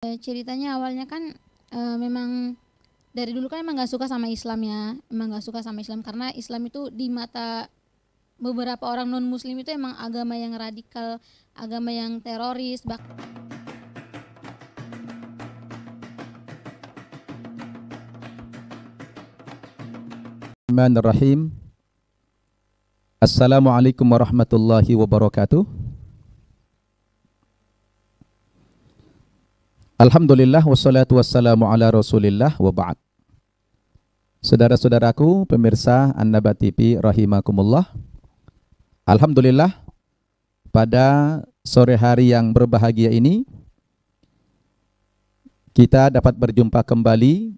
Eh, ceritanya awalnya kan e, memang dari dulu kan emang nggak suka sama Islam ya, emang nggak suka sama Islam karena Islam itu di mata beberapa orang non Muslim itu emang agama yang radikal, agama yang teroris. Bak Assalamualaikum warahmatullahi wabarakatuh. Alhamdulillah wassalatu wassalamu ala rasulillah wa ba'd. Saudara-saudaraku, pemirsa Annaba TV rahimakumullah. Alhamdulillah pada sore hari yang berbahagia ini kita dapat berjumpa kembali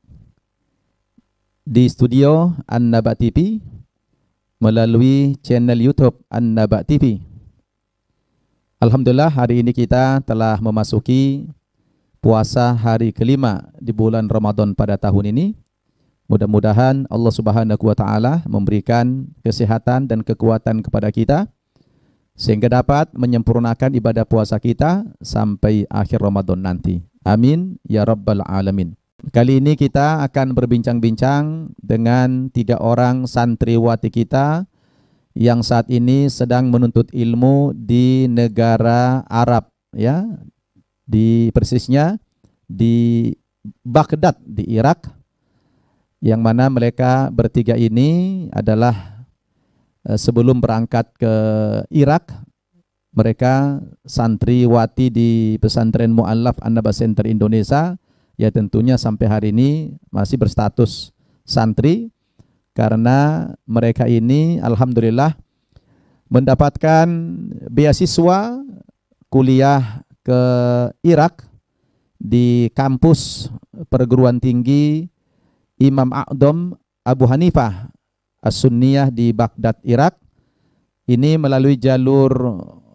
di studio Annaba TV melalui channel YouTube Annaba TV. Alhamdulillah hari ini kita telah memasuki puasa hari kelima di bulan Ramadan pada tahun ini. Mudah-mudahan Allah Subhanahu wa taala memberikan kesehatan dan kekuatan kepada kita sehingga dapat menyempurnakan ibadah puasa kita sampai akhir Ramadan nanti. Amin ya rabbal alamin. Kali ini kita akan berbincang-bincang dengan tiga orang santriwati kita yang saat ini sedang menuntut ilmu di negara Arab ya, di persisnya di Baghdad di Irak yang mana mereka bertiga ini adalah eh, sebelum berangkat ke Irak mereka santri wati di pesantren Mu'allaf Anaba Center Indonesia ya tentunya sampai hari ini masih berstatus santri karena mereka ini alhamdulillah mendapatkan beasiswa kuliah ke Irak di kampus perguruan tinggi Imam Aqdom Abu Hanifah As-Sunniyah di Baghdad, Irak. Ini melalui jalur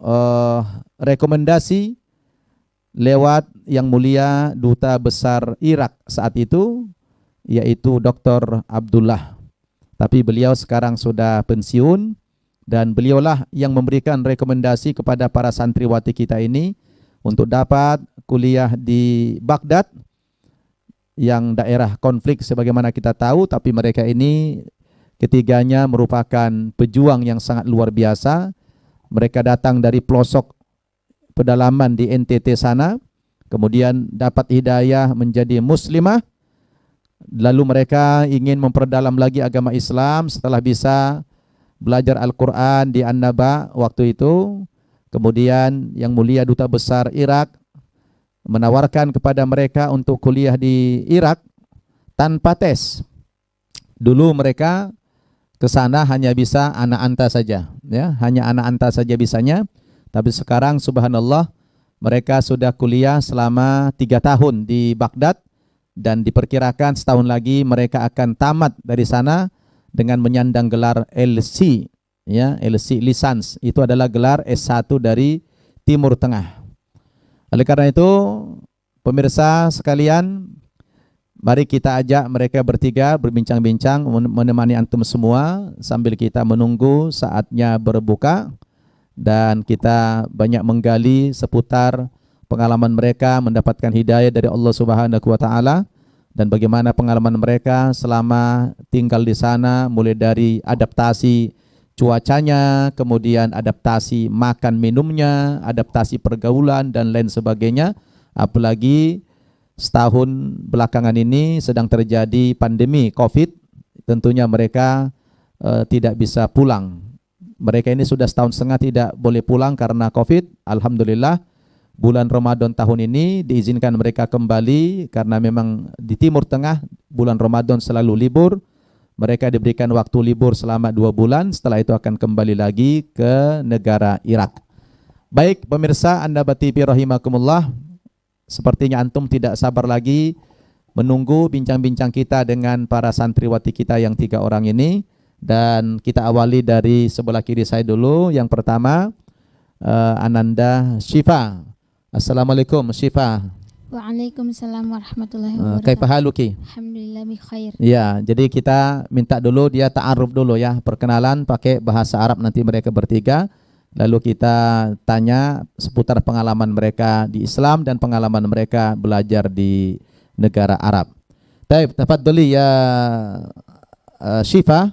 uh, rekomendasi lewat yang mulia duta besar Irak saat itu yaitu Dr. Abdullah. Tapi beliau sekarang sudah pensiun dan beliaulah yang memberikan rekomendasi kepada para santriwati kita ini untuk dapat kuliah di Baghdad yang daerah konflik sebagaimana kita tahu tapi mereka ini ketiganya merupakan pejuang yang sangat luar biasa mereka datang dari pelosok pedalaman di NTT sana kemudian dapat hidayah menjadi muslimah lalu mereka ingin memperdalam lagi agama Islam setelah bisa belajar Al-Qur'an di an waktu itu Kemudian yang mulia duta besar Irak menawarkan kepada mereka untuk kuliah di Irak tanpa tes. Dulu mereka ke sana hanya bisa anak anta saja, ya, hanya anak anta saja bisanya. Tapi sekarang subhanallah mereka sudah kuliah selama tiga tahun di Baghdad dan diperkirakan setahun lagi mereka akan tamat dari sana dengan menyandang gelar LC ya LC eh, lisans itu adalah gelar S1 dari Timur Tengah. Oleh karena itu, pemirsa sekalian, mari kita ajak mereka bertiga berbincang-bincang menemani antum semua sambil kita menunggu saatnya berbuka dan kita banyak menggali seputar pengalaman mereka mendapatkan hidayah dari Allah Subhanahu wa taala dan bagaimana pengalaman mereka selama tinggal di sana mulai dari adaptasi cuacanya, kemudian adaptasi makan minumnya, adaptasi pergaulan dan lain sebagainya. Apalagi setahun belakangan ini sedang terjadi pandemi Covid, tentunya mereka e, tidak bisa pulang. Mereka ini sudah setahun setengah tidak boleh pulang karena Covid. Alhamdulillah bulan Ramadan tahun ini diizinkan mereka kembali karena memang di Timur Tengah bulan Ramadan selalu libur mereka diberikan waktu libur selama dua bulan, setelah itu akan kembali lagi ke negara Irak. Baik, pemirsa Anda Batipi Rahimakumullah, sepertinya Antum tidak sabar lagi menunggu bincang-bincang kita dengan para santriwati kita yang tiga orang ini. Dan kita awali dari sebelah kiri saya dulu. Yang pertama, eh, Ananda Syifa. Assalamualaikum Syifa. Waalaikumsalam warahmatullahi ah, wabarakatuh. Kaifahaluki? Alhamdulillah khair. Ya, jadi kita minta dulu dia ta'aruf dulu ya, perkenalan pakai bahasa Arab nanti mereka bertiga. Lalu kita tanya seputar pengalaman mereka di Islam dan pengalaman mereka belajar di negara Arab. Baik, tafadhali ya uh, Syifa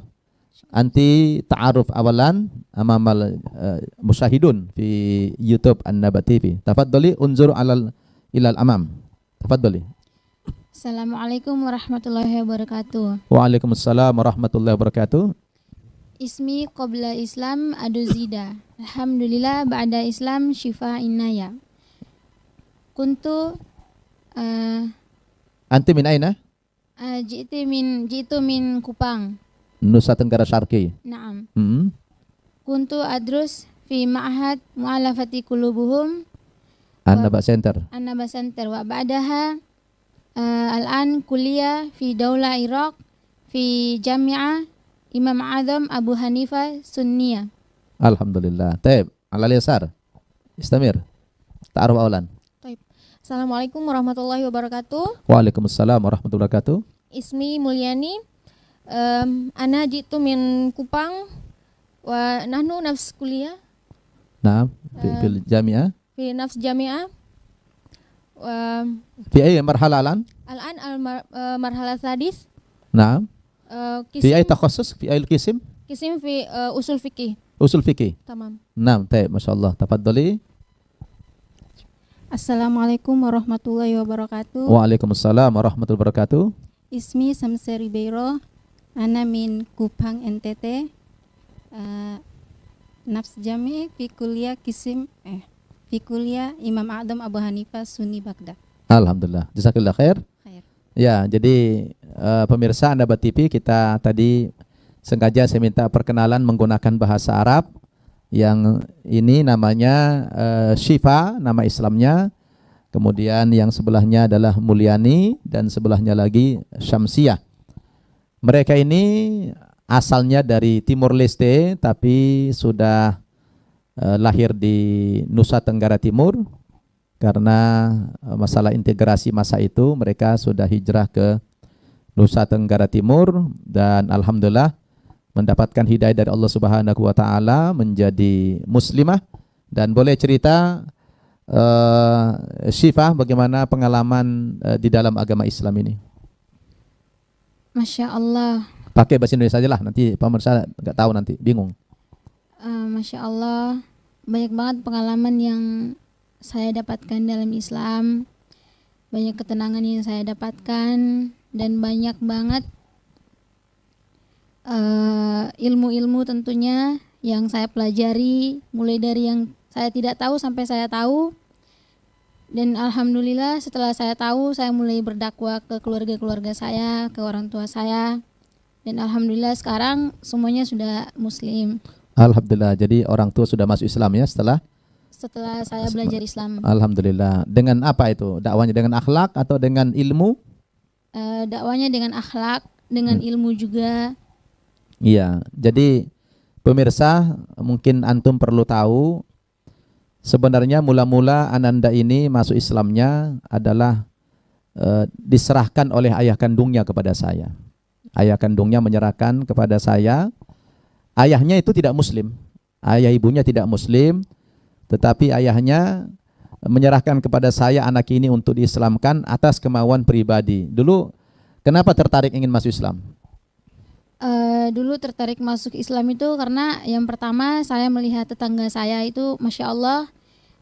anti ta'aruf awalan amamal uh, musyahidun di YouTube An-Naba TV. Tafadhali unzur alal ilal amam. Tafadhali. Assalamualaikum warahmatullahi wabarakatuh. Waalaikumsalam warahmatullahi wabarakatuh. Ismi qabla Islam aduzida. Alhamdulillah ba'da Islam syifa innaya. Kuntu uh, Anti min aina? Uh, eh, jitu min jitu min Kupang. Nusa Tenggara Syarqi. Naam. Mm -hmm. Kuntu adrus fi ma'had mu'alafati qulubuhum Annaba Center. Annaba Center wa ba'daha uh, al-an kuliah fi daula Iraq fi jami'ah Imam Azam Abu Hanifa Sunniyah. Alhamdulillah. Taib, ala yasar. Istamir. Ta'aruf awalan. Taib. Assalamualaikum warahmatullahi wabarakatuh. Waalaikumsalam warahmatullahi wabarakatuh. Ismi Mulyani. Um, ana jitu min Kupang wa nahnu nafs kuliah. Nah, uh, fil jami'ah fi nafs jamia fi ay marhala alan alan al eh, marhala sadis Naam. Uh, fi ay takhassus fi ay kisim? Kisim fi eh, usul fikih. Usul fikih. Tamam. Naam, baik, masyaallah. Tafadhali. Assalamualaikum warahmatullahi wabarakatuh. Waalaikumsalam warahmatullahi wabarakatuh. Ismi samseri Ribeiro, ana min Kupang NTT. Uh, nafs jami fi kuliah kisim eh Fikulia Imam Adam Abu Hanifah Sunni Baghdad. Alhamdulillah. Jazakallah khair. Ya, jadi uh, pemirsa Anda TV kita tadi sengaja saya minta perkenalan menggunakan bahasa Arab yang ini namanya uh, eh, Syifa, nama Islamnya. Kemudian yang sebelahnya adalah Mulyani dan sebelahnya lagi Syamsiah. Mereka ini asalnya dari Timur Leste tapi sudah Eh, lahir di Nusa Tenggara Timur karena eh, masalah integrasi masa itu mereka sudah hijrah ke Nusa Tenggara Timur dan alhamdulillah mendapatkan hidayah dari Allah Subhanahu wa taala menjadi muslimah dan boleh cerita uh, Syifa bagaimana pengalaman uh, di dalam agama Islam ini? Masya Allah. Pakai bahasa Indonesia aja lah nanti pemirsa nggak tahu nanti bingung uh, masya Allah banyak banget pengalaman yang saya dapatkan dalam Islam banyak ketenangan yang saya dapatkan dan banyak banget eh, ilmu-ilmu uh, tentunya yang saya pelajari mulai dari yang saya tidak tahu sampai saya tahu dan alhamdulillah setelah saya tahu saya mulai berdakwah ke keluarga-keluarga saya ke orang tua saya dan alhamdulillah sekarang semuanya sudah muslim Alhamdulillah. Jadi orang tua sudah masuk Islam ya setelah setelah saya belajar Islam. Alhamdulillah. Dengan apa itu? Dakwanya dengan akhlak atau dengan ilmu? Uh, dakwanya dengan akhlak, dengan hmm. ilmu juga. Iya. Jadi pemirsa, mungkin antum perlu tahu sebenarnya mula-mula Ananda ini masuk Islamnya adalah uh, diserahkan oleh ayah kandungnya kepada saya. Ayah kandungnya menyerahkan kepada saya Ayahnya itu tidak muslim. Ayah ibunya tidak muslim, tetapi ayahnya menyerahkan kepada saya anak ini untuk diislamkan atas kemauan pribadi. Dulu kenapa tertarik ingin masuk Islam? Uh, dulu tertarik masuk Islam itu karena yang pertama saya melihat tetangga saya itu masya Allah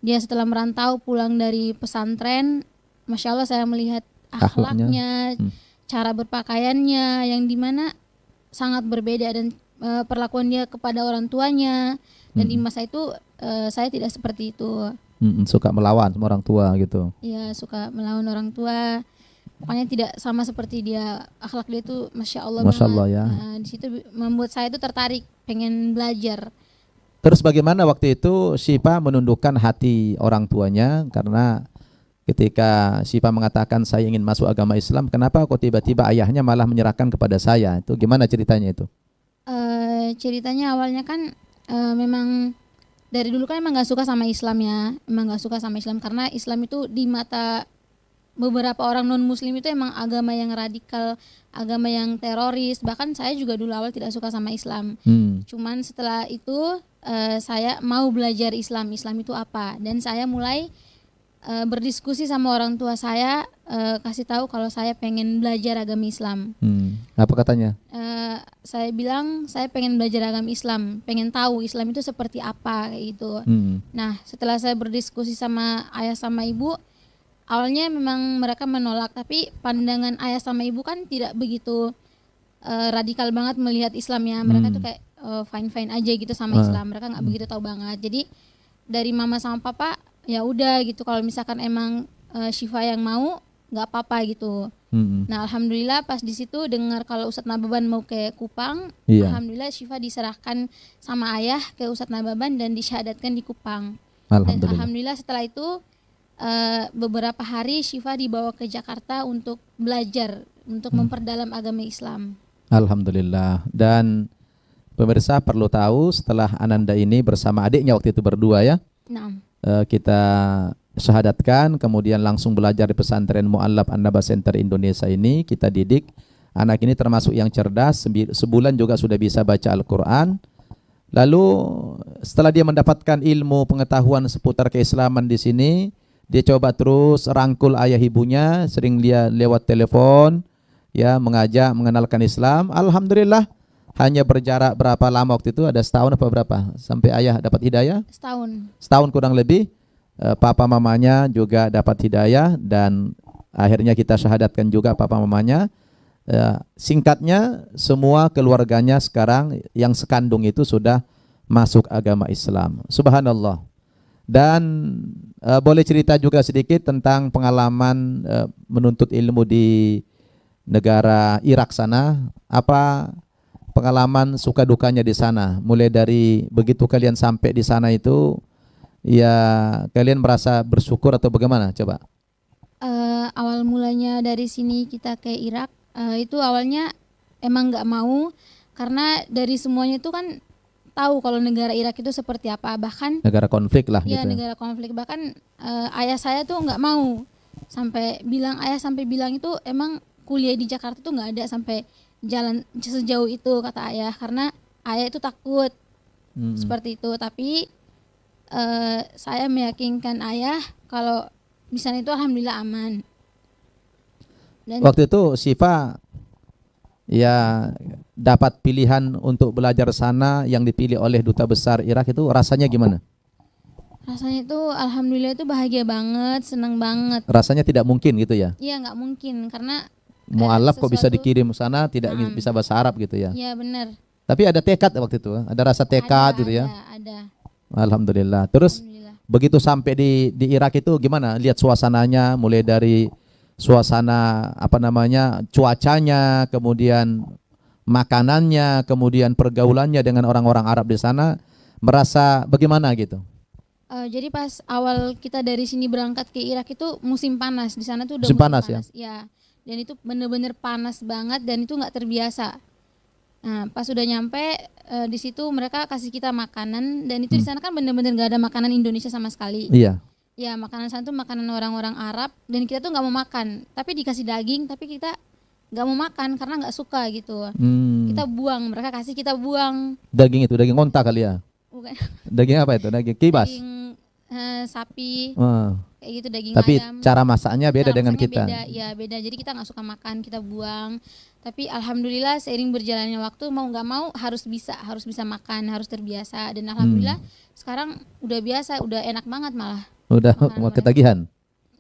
dia setelah merantau pulang dari pesantren masya Allah saya melihat akhlaknya, hmm. cara berpakaiannya yang dimana sangat berbeda dan uh, perlakuan dia kepada orang tuanya dan hmm. di masa itu uh, saya tidak seperti itu hmm, suka melawan sama orang tua gitu ya suka melawan orang tua pokoknya tidak sama seperti dia akhlak dia itu masya allah masya allah ya nah, di situ membuat saya itu tertarik pengen belajar terus bagaimana waktu itu Sipa menundukkan hati orang tuanya karena ketika Sipa mengatakan saya ingin masuk agama Islam kenapa kok tiba-tiba ayahnya malah menyerahkan kepada saya itu gimana ceritanya itu Eh, ceritanya awalnya kan e, memang dari dulu kan emang gak suka sama Islam ya, emang gak suka sama Islam karena Islam itu di mata beberapa orang non Muslim itu emang agama yang radikal, agama yang teroris. Bahkan saya juga dulu awal tidak suka sama Islam. Hmm. Cuman setelah itu e, saya mau belajar Islam, Islam itu apa, dan saya mulai berdiskusi sama orang tua saya uh, kasih tahu kalau saya pengen belajar agama Islam. Hmm. Apa katanya? Uh, saya bilang saya pengen belajar agama Islam, pengen tahu Islam itu seperti apa itu Hmm. Nah setelah saya berdiskusi sama ayah sama ibu, awalnya memang mereka menolak, tapi pandangan ayah sama ibu kan tidak begitu uh, radikal banget melihat Islam ya. Mereka hmm. tuh kayak uh, oh, fine fine aja gitu sama uh. Islam. Mereka nggak hmm. begitu tahu banget. Jadi dari mama sama papa ya udah gitu kalau misalkan emang uh, Syifa yang mau nggak apa-apa gitu. Hmm. Nah alhamdulillah pas di situ dengar kalau Ustadz Nababan mau ke Kupang, iya. alhamdulillah Syifa diserahkan sama ayah ke Ustadz Nababan dan disyahadatkan di Kupang. Alhamdulillah. Dan alhamdulillah setelah itu uh, beberapa hari Syifa dibawa ke Jakarta untuk belajar untuk hmm. memperdalam agama Islam. Alhamdulillah. Dan pemirsa perlu tahu setelah Ananda ini bersama adiknya waktu itu berdua ya. Nah. kita syahadatkan, kemudian langsung belajar di pesantren Mu'allab Annaba Center Indonesia ini, kita didik. Anak ini termasuk yang cerdas, sebulan juga sudah bisa baca Al-Quran. Lalu setelah dia mendapatkan ilmu pengetahuan seputar keislaman di sini, dia coba terus rangkul ayah ibunya, sering dia lewat telepon, ya mengajak mengenalkan Islam. Alhamdulillah, hanya berjarak berapa lama waktu itu ada setahun apa berapa sampai ayah dapat hidayah setahun setahun kurang lebih Eh, papa mamanya juga dapat hidayah dan akhirnya kita syahadatkan juga papa mamanya. Eh, singkatnya semua keluarganya sekarang yang sekandung itu sudah masuk agama Islam. Subhanallah. Dan uh, boleh cerita juga sedikit tentang pengalaman uh, menuntut ilmu di negara Irak sana. Apa pengalaman suka dukanya di sana? Mulai dari begitu kalian sampai di sana itu ya kalian merasa bersyukur atau bagaimana? Coba. Uh, awal mulanya dari sini kita ke Irak uh, itu awalnya emang nggak mau karena dari semuanya itu kan tahu kalau negara Irak itu seperti apa bahkan negara konflik lah iya, gitu ya, gitu. negara konflik bahkan uh, ayah saya tuh nggak mau sampai bilang ayah sampai bilang itu emang kuliah di Jakarta tuh nggak ada sampai jalan sejauh itu kata ayah karena ayah itu takut hmm. seperti itu tapi uh, saya meyakinkan ayah kalau misalnya itu alhamdulillah aman. Dan Waktu itu Siva ya dapat pilihan untuk belajar sana yang dipilih oleh duta besar Irak itu rasanya gimana? Rasanya itu alhamdulillah itu bahagia banget, senang banget. Rasanya tidak mungkin gitu ya? Iya nggak mungkin karena eh, mualaf kok bisa dikirim sana tidak um, bisa bahasa Arab gitu ya? Iya benar. Tapi ada tekad waktu itu, ada rasa tekad ada, gitu ya? Ada, ada. Alhamdulillah. Terus Alhamdulillah. begitu sampai di di Irak itu gimana? Lihat suasananya mulai dari suasana apa namanya? cuacanya, kemudian makanannya, kemudian pergaulannya dengan orang-orang Arab di sana merasa bagaimana gitu? Uh, jadi pas awal kita dari sini berangkat ke Irak itu musim panas di sana tuh udah musim, panas, panas ya. Ya, dan itu bener-bener panas banget dan itu nggak terbiasa Nah, pas sudah nyampe uh, di situ mereka kasih kita makanan dan itu hmm. di sana kan benar-benar gak ada makanan Indonesia sama sekali. Iya. Ya makanan sana tuh makanan orang-orang Arab dan kita tuh nggak mau makan, tapi dikasih daging tapi kita nggak mau makan karena nggak suka gitu. Hmm. Kita buang, mereka kasih kita buang. Daging itu daging onta kali ya? Bukan. Daging apa itu? Daging kibas. Daging uh, sapi. Uh. Kayak gitu daging Tapi ayam. cara masaknya beda cara dengan masaknya kita. Beda, ya beda. Jadi kita nggak suka makan, kita buang tapi alhamdulillah seiring berjalannya waktu mau nggak mau harus bisa harus bisa makan harus terbiasa dan alhamdulillah hmm. sekarang udah biasa udah enak banget malah udah oh, mau ketagihan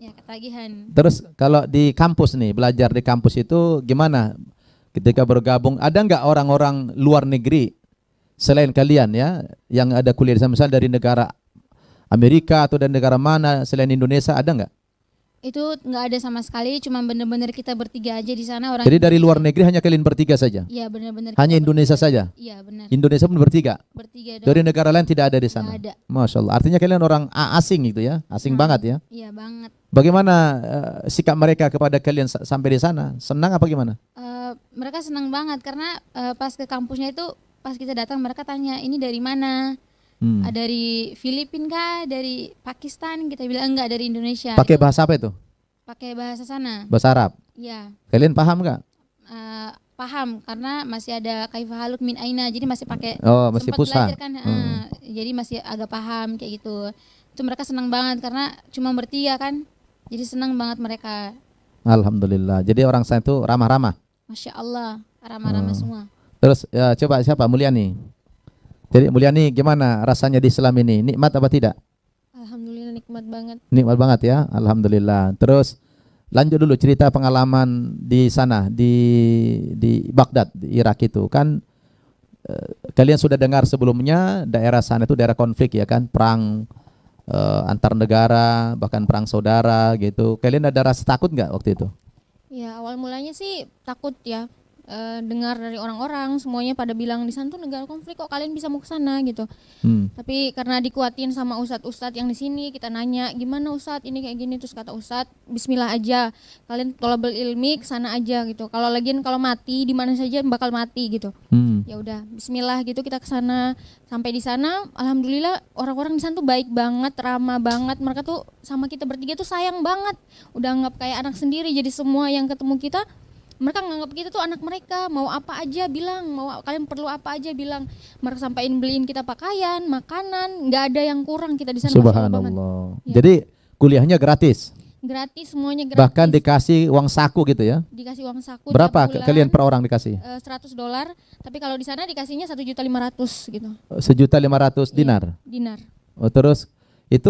ya ketagihan terus kalau di kampus nih belajar di kampus itu gimana ketika bergabung ada nggak orang-orang luar negeri selain kalian ya yang ada kuliah di sana misalnya dari negara Amerika atau dari negara mana selain Indonesia ada nggak itu nggak ada sama sekali, cuma bener-bener kita bertiga aja di sana orang. Jadi dari luar negeri hanya kalian bertiga saja? Iya benar-benar. Hanya Indonesia bertiga. saja? Iya benar. Indonesia pun bertiga? Bertiga. Dong. Dari negara lain tidak ada di sana? ada. Masya artinya kalian orang asing gitu ya, asing nah, banget ya? Iya banget. Bagaimana uh, sikap mereka kepada kalian sampai di sana? Senang apa gimana? Uh, mereka senang banget karena uh, pas ke kampusnya itu, pas kita datang mereka tanya ini dari mana? Hmm. Ah, dari Filipina kah, dari Pakistan kita bilang enggak dari Indonesia. Pakai bahasa apa itu? Pakai bahasa sana. Bahasa Arab. Ya. Kalian paham nggak? Uh, paham karena masih ada kaifah haluk min aina jadi masih pakai oh masih pusat kan hmm. uh, jadi masih agak paham kayak gitu itu mereka senang banget karena cuma bertiga kan jadi senang banget mereka alhamdulillah jadi orang saya itu ramah-ramah masya allah ramah-ramah hmm. semua terus ya, coba siapa mulia nih jadi Mulyani gimana rasanya di Islam ini? Nikmat apa tidak? Alhamdulillah nikmat banget. Nikmat banget ya, alhamdulillah. Terus lanjut dulu cerita pengalaman di sana di di Baghdad, di Irak itu kan eh, kalian sudah dengar sebelumnya daerah sana itu daerah konflik ya kan, perang eh, antar negara, bahkan perang saudara gitu. Kalian ada rasa takut nggak waktu itu? Ya, awal mulanya sih takut ya, uh, dengar dari orang-orang semuanya pada bilang di sana tuh negara konflik kok kalian bisa mau ke sana gitu. Hmm. Tapi karena dikuatin sama ustadz-ustadz yang di sini kita nanya gimana ustadz ini kayak gini terus kata ustadz bismillah aja kalian tolabel ilmi ke sana aja gitu. Kalau lagiin kalau mati di mana saja bakal mati gitu. Hmm. Ya udah bismillah gitu kita ke sana sampai di sana alhamdulillah orang-orang di sana tuh baik banget, ramah banget. Mereka tuh sama kita bertiga tuh sayang banget. Udah anggap kayak anak sendiri jadi semua yang ketemu kita mereka nganggap kita tuh anak mereka mau apa aja bilang mau kalian perlu apa aja bilang mereka sampaikan beliin kita pakaian makanan nggak ada yang kurang kita di sana subhanallah ya. jadi kuliahnya gratis gratis semuanya gratis bahkan dikasih uang saku gitu ya dikasih uang saku berapa bulan, kalian per orang dikasih eh, Seratus 100 dolar tapi kalau di sana dikasihnya satu juta lima ratus gitu eh, sejuta lima ratus iya, dinar dinar oh, terus itu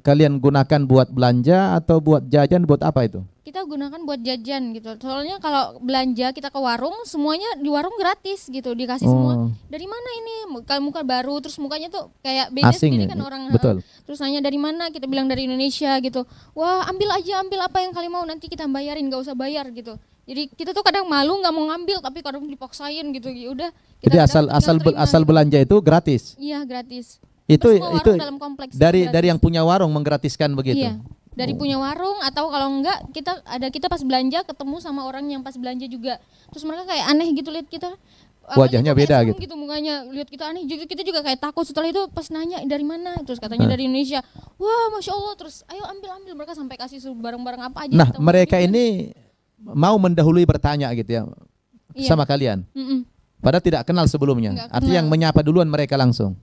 kalian gunakan buat belanja atau buat jajan buat apa itu kita gunakan buat jajan gitu. Soalnya kalau belanja kita ke warung semuanya di warung gratis gitu, dikasih oh. semua. Dari mana ini? kalau muka baru terus mukanya tuh kayak beda Asing sendiri ya? kan orang. Eh, Betul. Terus nanya dari mana? Kita bilang dari Indonesia gitu. Wah, ambil aja, ambil apa yang kalian mau nanti kita bayarin, nggak usah bayar gitu. Jadi kita tuh kadang malu nggak mau ngambil tapi kadang dipaksain gitu. Ya udah Jadi asal asal be, asal belanja itu gratis. Iya, gratis. Itu itu dalam kompleks dari dari yang punya warung menggratiskan begitu. Iya dari hmm. punya warung atau kalau enggak kita ada kita pas belanja ketemu sama orang yang pas belanja juga terus mereka kayak aneh gitu lihat kita wajahnya gitu, beda gitu. gitu mukanya lihat kita aneh juga kita juga kayak takut setelah itu pas nanya dari mana terus katanya hmm. dari Indonesia wah masya Allah terus ayo ambil ambil mereka sampai kasih barang-barang apa aja nah gitu, gitu mereka juga. Kan. ini mau mendahului bertanya gitu ya iya. sama kalian mm -mm. padahal tidak kenal sebelumnya, Enggak artinya yang menyapa duluan mereka langsung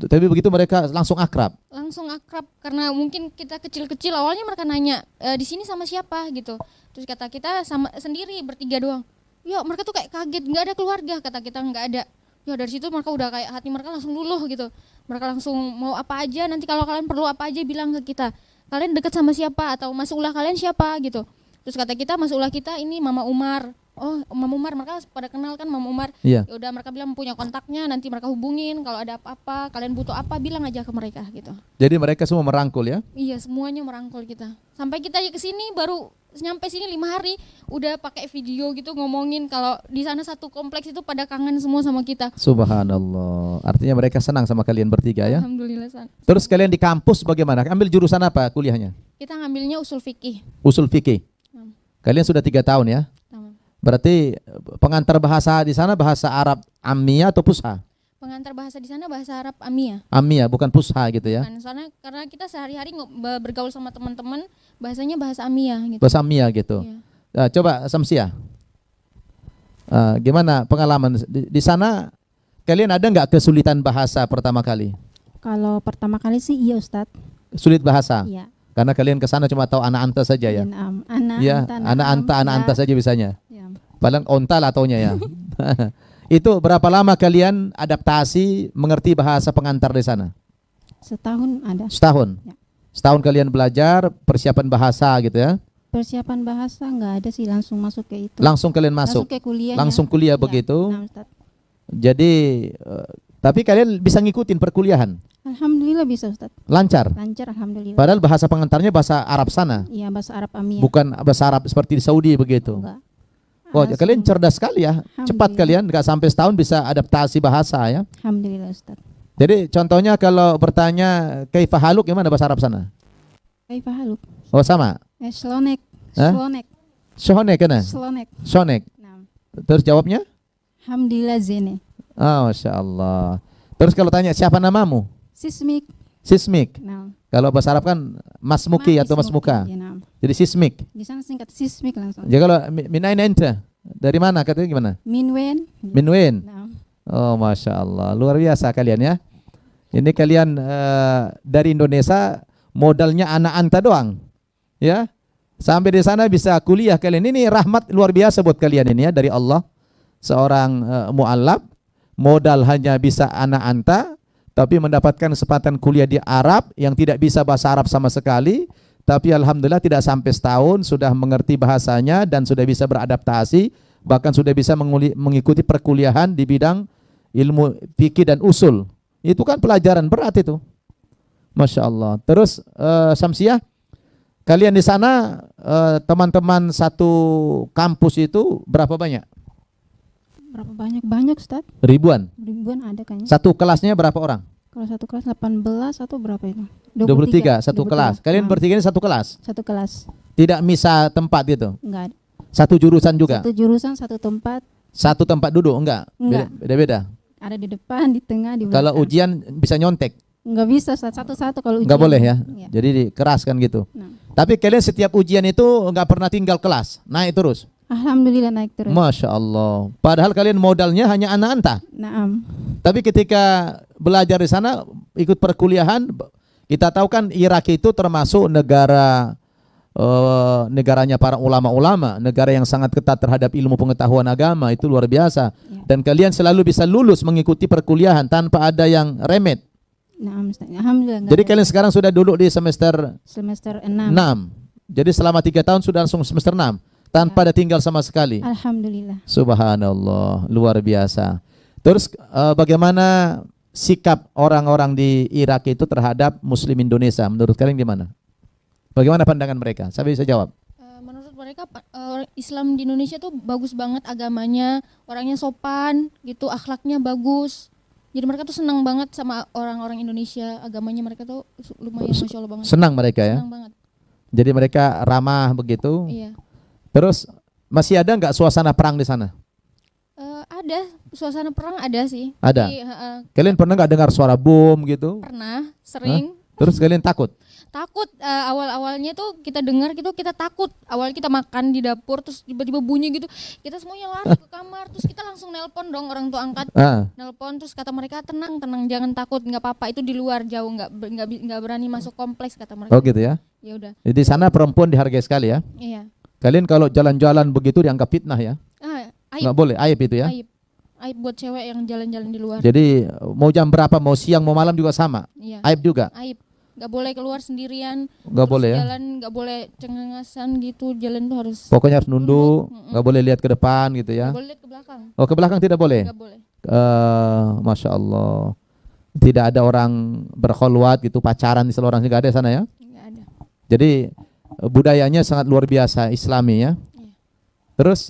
tapi begitu mereka langsung akrab. Langsung akrab karena mungkin kita kecil-kecil awalnya mereka nanya e, di sini sama siapa gitu. Terus kata kita sama sendiri bertiga doang. Ya mereka tuh kayak kaget nggak ada keluarga kata kita nggak ada. Ya dari situ mereka udah kayak hati mereka langsung luluh gitu. Mereka langsung mau apa aja nanti kalau kalian perlu apa aja bilang ke kita. Kalian dekat sama siapa atau masuk ulah kalian siapa gitu. Terus kata kita masuk ulah kita ini Mama Umar oh Mam Umar mereka pada kenal kan Mam Umar yeah. Ya udah mereka bilang punya kontaknya nanti mereka hubungin kalau ada apa-apa kalian butuh apa bilang aja ke mereka gitu jadi mereka semua merangkul ya iya semuanya merangkul kita sampai kita ke sini baru nyampe sini lima hari udah pakai video gitu ngomongin kalau di sana satu kompleks itu pada kangen semua sama kita. Subhanallah. Artinya mereka senang sama kalian bertiga ya. Alhamdulillah. San. Terus kalian di kampus bagaimana? Ambil jurusan apa kuliahnya? Kita ngambilnya usul fikih. Usul fikih. Hmm. Kalian sudah tiga tahun ya? Berarti eh, pengantar bahasa di sana bahasa Arab Amia atau Pusha? Pengantar bahasa di sana bahasa Arab Amia. Amia bukan Pusha gitu ya. Bukan, soalnya karena kita sehari-hari bergaul sama teman-teman bahasanya bahasa Amia gitu. Bahasa Amia gitu. Ya. Nah, coba Samsia. Uh, gimana pengalaman di, di sana kalian ada nggak kesulitan bahasa pertama kali? Kalau pertama kali sih iya Ustadz. Sulit bahasa? Iya. Karena kalian ke sana cuma tahu anak anta saja ya. Iya, anak iya, anta, ya, anak anta, anak anta iya. saja bisanya paling onta lah taunya ya. Itu berapa lama kalian adaptasi mengerti bahasa pengantar di sana? Setahun ada. Setahun. Ya. Setahun kalian belajar persiapan bahasa gitu ya? Persiapan bahasa nggak ada sih langsung masuk ke itu. Langsung kalian masuk. Langsung ke kuliah. Langsung ya. kuliah ya, begitu. Ya, Jadi uh, tapi kalian bisa ngikutin perkuliahan. Alhamdulillah bisa Ustaz. Lancar. Lancar alhamdulillah. Padahal bahasa pengantarnya bahasa Arab sana. Iya, bahasa Arab Amiya. Bukan bahasa Arab seperti di Saudi begitu. Enggak. Wah, ya, kalian cerdas sekali ya. Cepat kalian nggak sampai setahun bisa adaptasi bahasa ya. Alhamdulillah Ustaz. Jadi contohnya kalau bertanya kaifa haluk gimana bahasa Arab sana? Kaifa haluk. Oh sama. Eh, shlonek. Eh? Shlonek. Shonek kan? Shlonek. Shonek. Terus jawabnya? Alhamdulillah zine. oh, ah, Masya Terus kalau tanya siapa namamu? Sismik. Sismik. Nah. Kalau bahasa Arab kan Mas masmuki ah, atau Mas Muka, iya, Jadi sismik. Di sana singkat sismik langsung. Jadi ya, kalau minain aina Dari mana katanya gimana? Minwen. Minwen. Oh, masya Allah, luar biasa kalian ya. Ini kalian eh, dari Indonesia modalnya anak anta doang, ya. Sampai di sana bisa kuliah kalian. Ini rahmat luar biasa buat kalian ini ya dari Allah. Seorang uh, eh, mualaf modal hanya bisa anak anta, tapi mendapatkan kesempatan kuliah di Arab yang tidak bisa bahasa Arab sama sekali, tapi alhamdulillah tidak sampai setahun sudah mengerti bahasanya dan sudah bisa beradaptasi, bahkan sudah bisa mengikuti perkuliahan di bidang ilmu fikih dan usul. Itu kan pelajaran berat itu. Masya Allah. Terus uh, eh, Samsiah, kalian di sana eh, teman-teman uh, teman -teman satu kampus itu berapa banyak? Berapa banyak? Banyak, Ustaz. Ribuan? Ribuan ada kayaknya. Satu kelasnya berapa orang? Kalau satu kelas 18 atau berapa itu? 23, 23 satu 23. kelas. Kalian nah. bertiga ini satu kelas? Satu kelas. Tidak misa tempat gitu? Enggak. Satu jurusan juga? Satu jurusan, satu tempat. Satu tempat duduk enggak? Enggak. Beda-beda. Ada di depan, di tengah, di belakang. Kalau ujian bisa nyontek? Enggak bisa, satu-satu kalau ujian. Enggak boleh ya? ya. Jadi keras kan gitu. Nah. Tapi kalian setiap ujian itu enggak pernah tinggal kelas, naik terus? Alhamdulillah naik terus. Masya Allah. Padahal kalian modalnya hanya anak anta. Naam. Tapi ketika belajar di sana, ikut perkuliahan, kita tahu kan Irak itu termasuk negara uh, negaranya para ulama-ulama, negara yang sangat ketat terhadap ilmu pengetahuan agama itu luar biasa. Ya. Dan kalian selalu bisa lulus mengikuti perkuliahan tanpa ada yang remet. Nah, Jadi kalian sekarang sudah duduk di semester semester 6. 6. Jadi selama tiga tahun sudah langsung semester 6 tanpa ada tinggal sama sekali. Alhamdulillah. Subhanallah, luar biasa. Terus uh, bagaimana sikap orang-orang di Irak itu terhadap muslim Indonesia menurut kalian gimana? Bagaimana pandangan mereka? Saya bisa jawab. Eh, menurut mereka Islam di Indonesia tuh bagus banget agamanya, orangnya sopan, gitu, akhlaknya bagus. Jadi mereka tuh senang banget sama orang-orang Indonesia, agamanya mereka tuh lumayan masya Allah banget. Senang mereka ya. Senang banget. Jadi mereka ramah begitu. Iya. Terus masih ada nggak suasana perang di sana? Uh, ada, suasana perang ada sih. Ada. Di, uh, kalian pernah nggak dengar suara bom gitu? Pernah, sering. Huh? Terus kalian takut? Takut uh, awal-awalnya tuh kita dengar gitu kita takut. Awal kita makan di dapur terus tiba-tiba bunyi gitu. Kita semuanya lari ke kamar terus kita langsung nelpon dong orang tua angkat. Uh. Nelpon terus kata mereka tenang, tenang jangan takut, nggak apa-apa itu di luar jauh nggak nggak nggak berani masuk kompleks kata mereka. Oh gitu ya. Ya udah. Jadi sana perempuan dihargai sekali ya? Iya. Kalian kalau jalan-jalan begitu dianggap fitnah ya? Ah, Gak boleh, aib itu ya? Aib. Aib buat cewek yang jalan-jalan di luar. Jadi mau jam berapa, mau siang, mau malam juga sama? Iya. Aib juga? Aib. Nggak boleh keluar sendirian. Nggak boleh ya? Jalan nggak boleh cengengesan gitu, jalan tuh harus. Pokoknya harus nunduk, mm nggak boleh lihat ke depan gitu ya? Gak boleh ke belakang. Oh ke belakang tidak boleh? Nggak boleh. Uh, Masya Allah. Tidak ada orang berkholwat gitu, pacaran di seluruh orang, ada sana ya? Nggak ada. Jadi Eh, budayanya sangat luar biasa Islami ya. Iya. Terus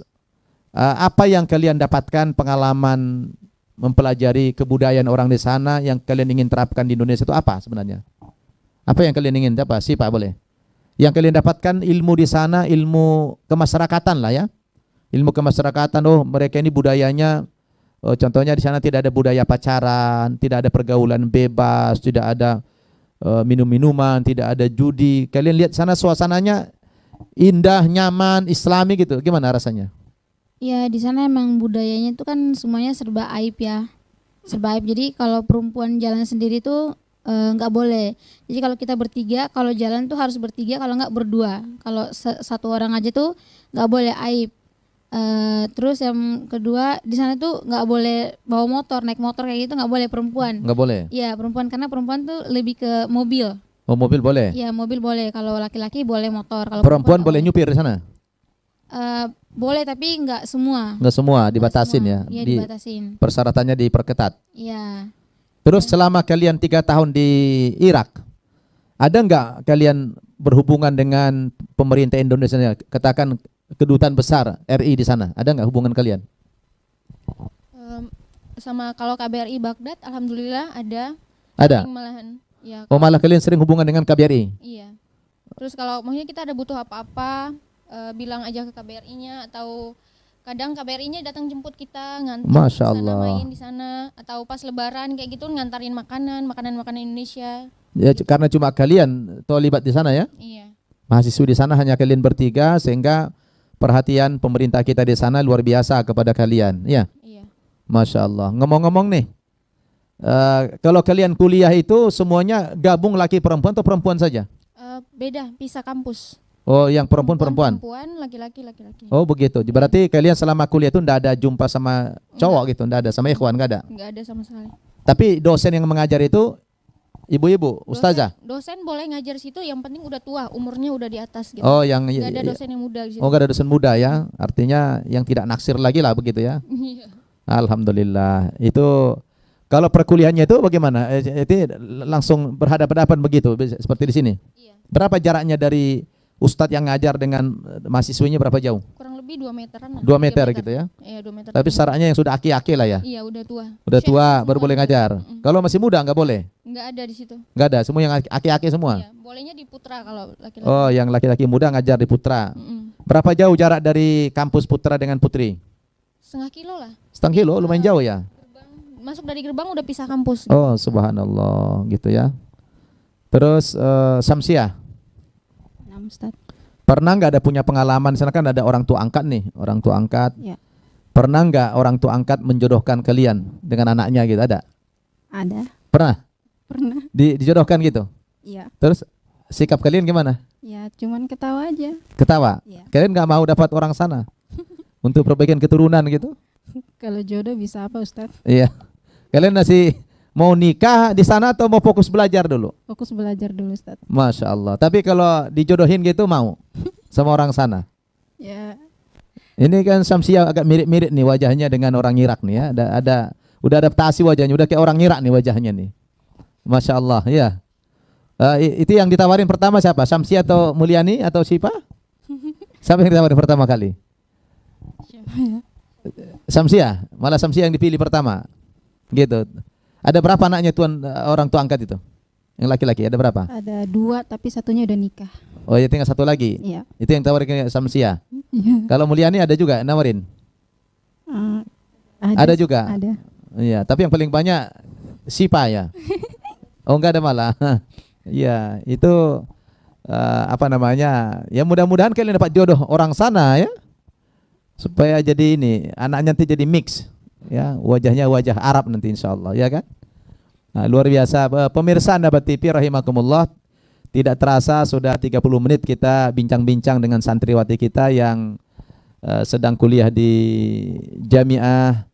eh, apa yang kalian dapatkan pengalaman mempelajari kebudayaan orang di sana yang kalian ingin terapkan di Indonesia itu apa sebenarnya? Apa yang kalian ingin siapa sih Pak boleh? Yang kalian dapatkan ilmu di sana ilmu kemasyarakatan lah ya. Ilmu kemasyarakatan oh mereka ini budayanya oh, contohnya di sana tidak ada budaya pacaran, tidak ada pergaulan bebas, tidak ada uh, minum-minuman, tidak ada judi. Kalian lihat sana suasananya indah, nyaman, islami gitu. Gimana rasanya? Ya, di sana emang budayanya itu kan semuanya serba aib ya. Serba aib. Jadi kalau perempuan jalan sendiri tuh eh, nggak e, boleh. Jadi kalau kita bertiga, kalau jalan tuh harus bertiga, kalau nggak berdua. Kalau satu orang aja tuh nggak boleh aib. Uh, terus yang kedua di sana tuh nggak boleh bawa motor naik motor kayak gitu nggak boleh perempuan nggak boleh Iya perempuan karena perempuan tuh lebih ke mobil oh mobil boleh Iya mobil boleh kalau laki-laki boleh motor kalau perempuan, perempuan boleh nyupir di sana uh, boleh tapi nggak semua nggak semua dibatasin semua. ya, ya di, dibatasin persyaratannya diperketat Iya terus selama kalian tiga tahun di Irak ada nggak kalian berhubungan dengan pemerintah Indonesia katakan kedutaan besar RI di sana? Ada nggak hubungan kalian? Um, sama kalau KBRI Baghdad, alhamdulillah ada. Ada. Malahan, ya. Oh malah kalian sering hubungan dengan KBRI? Iya. Terus kalau maksudnya kita ada butuh apa-apa, e, bilang aja ke KBRI-nya atau kadang KBRI-nya datang jemput kita ngantar Masya Allah. Sana, main di sana atau pas Lebaran kayak gitu ngantarin makanan, makanan makanan Indonesia. Ya gitu. karena cuma kalian terlibat di sana ya? Iya. Mahasiswa di sana hanya kalian bertiga sehingga perhatian pemerintah kita di sana luar biasa kepada kalian. Ya. Iya. Masya Allah. Ngomong-ngomong nih, uh, kalau kalian kuliah itu semuanya gabung laki perempuan atau perempuan saja? Uh, beda, bisa kampus. Oh, yang perempuan perempuan. Perempuan, laki-laki laki-laki. Oh, begitu. Berarti ya. kalian selama kuliah itu tidak ada jumpa sama cowok enggak. gitu, tidak ada sama ikhwan, nggak ada. Enggak ada sama sekali. Tapi dosen yang mengajar itu Ibu-ibu, ustazah. Dosen boleh ngajar situ, yang penting udah tua, umurnya udah di atas gitu. Oh, yang gak ada dosen yang muda gitu. Oh, gak ada dosen muda ya. Artinya yang tidak naksir lagi lah begitu ya. Iya. Alhamdulillah. Itu kalau perkuliahannya itu bagaimana? Eh, eh, itu langsung berhadapan-hadapan begitu seperti di sini. Iya. Berapa jaraknya dari ustadz yang ngajar dengan mahasiswinya berapa jauh? Kurang lebih 2 meteran. 2 meter, meter gitu ya? Iya, 2 meter. Tapi syaratnya yang sudah aki-aki lah ya? Iya, udah tua. Udah Chef tua, baru boleh ngajar. Mm. Kalau masih muda nggak boleh? Nggak ada di situ. Nggak ada, semua yang aki-aki semua? Iya, bolehnya di putra kalau laki-laki. Oh, yang laki-laki muda ngajar di putra. Mm -mm. Berapa jauh jarak dari kampus putra dengan putri? Setengah kilo lah. Setengah kilo, iya. lumayan jauh ya? Gerbang, masuk dari gerbang udah pisah kampus. Gitu. Oh, subhanallah gitu ya. Terus uh, eh, Samsiah? Nah, Ustaz. Pernah nggak ada punya pengalaman? Sana kan ada orang tua angkat nih, orang tua angkat. Ya. Pernah nggak orang tua angkat menjodohkan kalian dengan anaknya gitu? Ada? Ada. Pernah? Pernah. Di, dijodohkan gitu? Iya. Terus sikap kalian gimana? Ya, cuman ketawa aja. Ketawa? Ya. Kalian nggak mau dapat orang sana untuk perbaikan keturunan gitu? Kalau jodoh bisa apa Ustadz? Iya. Kalian masih Mau nikah di sana atau mau fokus belajar dulu? Fokus belajar dulu, Ustaz. Masya Allah. Tapi kalau dijodohin gitu mau sama orang sana? ya. Ini kan Samsia agak mirip-mirip nih wajahnya dengan orang Irak nih ya. Ada, ada udah adaptasi wajahnya, udah kayak orang Irak nih wajahnya nih. Masya Allah, ya. Uh, itu yang ditawarin pertama siapa? Samsi atau Mulyani atau siapa Siapa yang ditawarin pertama kali? Samsia, ya? malah Samsia yang dipilih pertama. Gitu. Ada berapa anaknya tuan eh, orang tua angkat itu? Yang laki-laki ada berapa? Ada dua tapi satunya udah nikah. Oh ya tinggal satu lagi. Iya. Itu yang tawarin Samsia. Iya. Kalau Mulyani ada juga nawarin. Uh, ada, ada juga. Ada. Iya, tapi yang paling banyak Sipa ya. oh enggak ada malah. Iya, itu uh, apa namanya? Ya mudah-mudahan kalian dapat jodoh orang sana ya. Supaya jadi ini, anaknya nanti jadi mix ya wajahnya wajah Arab nanti insya Allah ya kan nah, luar biasa pemirsa anda TV rahimakumullah tidak terasa sudah 30 menit kita bincang-bincang dengan santriwati kita yang uh, sedang kuliah di Jamiah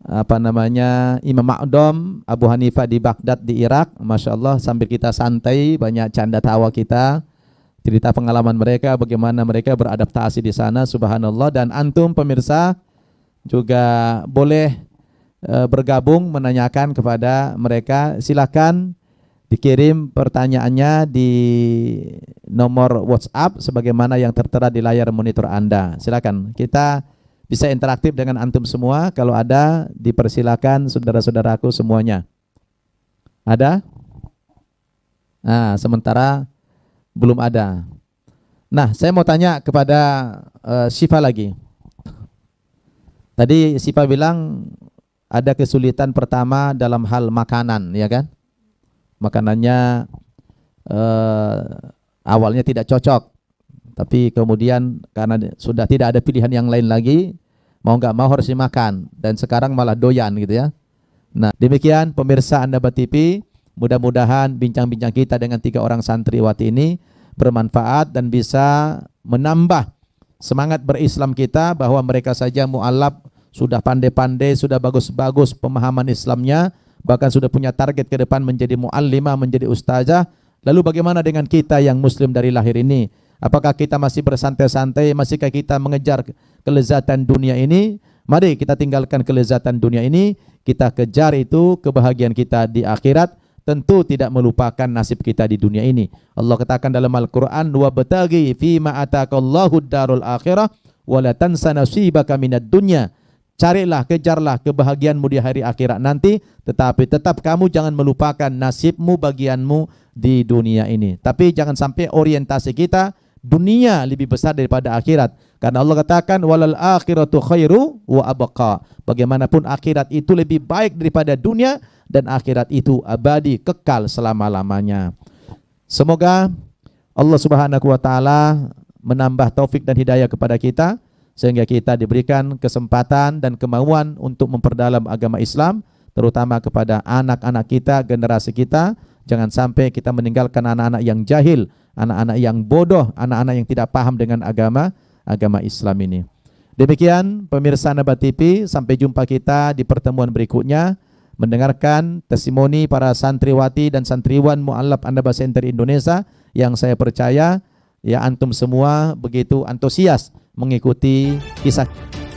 apa namanya Imam Ma'dom Abu Hanifah di Baghdad di Irak Masya Allah sambil kita santai banyak canda tawa kita cerita pengalaman mereka bagaimana mereka beradaptasi di sana subhanallah dan antum pemirsa juga boleh e, bergabung menanyakan kepada mereka. Silakan dikirim pertanyaannya di nomor WhatsApp sebagaimana yang tertera di layar monitor Anda. Silakan kita bisa interaktif dengan antum semua. Kalau ada, dipersilakan saudara-saudaraku semuanya. Ada? Nah, sementara belum ada. Nah, saya mau tanya kepada uh, Syifa lagi. Tadi Sipa bilang ada kesulitan pertama dalam hal makanan, ya kan? Makanannya eh, awalnya tidak cocok, tapi kemudian karena sudah tidak ada pilihan yang lain lagi, mau nggak mau harus dimakan. Dan sekarang malah doyan gitu ya. Nah demikian pemirsa Anda TV, mudah-mudahan bincang-bincang kita dengan tiga orang santriwati ini bermanfaat dan bisa menambah semangat berislam kita bahwa mereka saja mualaf sudah pandai-pandai, sudah bagus-bagus pemahaman Islamnya, bahkan sudah punya target ke depan menjadi muallimah, menjadi ustazah. Lalu bagaimana dengan kita yang muslim dari lahir ini? Apakah kita masih bersantai-santai, masihkah kita mengejar kelezatan dunia ini? Mari kita tinggalkan kelezatan dunia ini, kita kejar itu kebahagiaan kita di akhirat tentu tidak melupakan nasib kita di dunia ini. Allah katakan dalam Al-Qur'an wa bataghi fi ma ataqallahu darul akhirah wa tansa nasibaka minad dunya. Carilah, kejarlah kebahagiaanmu di hari akhirat nanti, tetapi tetap kamu jangan melupakan nasibmu, bagianmu di dunia ini. Tapi jangan sampai orientasi kita dunia lebih besar daripada akhirat karena Allah katakan walal akhiratu khairu wa abqa. Bagaimanapun akhirat itu lebih baik daripada dunia dan akhirat itu abadi kekal selama-lamanya. Semoga Allah Subhanahu wa taala menambah taufik dan hidayah kepada kita sehingga kita diberikan kesempatan dan kemauan untuk memperdalam agama Islam terutama kepada anak-anak kita, generasi kita. Jangan sampai kita meninggalkan anak-anak yang jahil, anak-anak yang bodoh, anak-anak yang tidak paham dengan agama agama Islam ini. Demikian pemirsa Naba TV, sampai jumpa kita di pertemuan berikutnya mendengarkan testimoni para santriwati dan santriwan Mu'alaf Anaba Center Indonesia yang saya percaya ya antum semua begitu antusias mengikuti kisah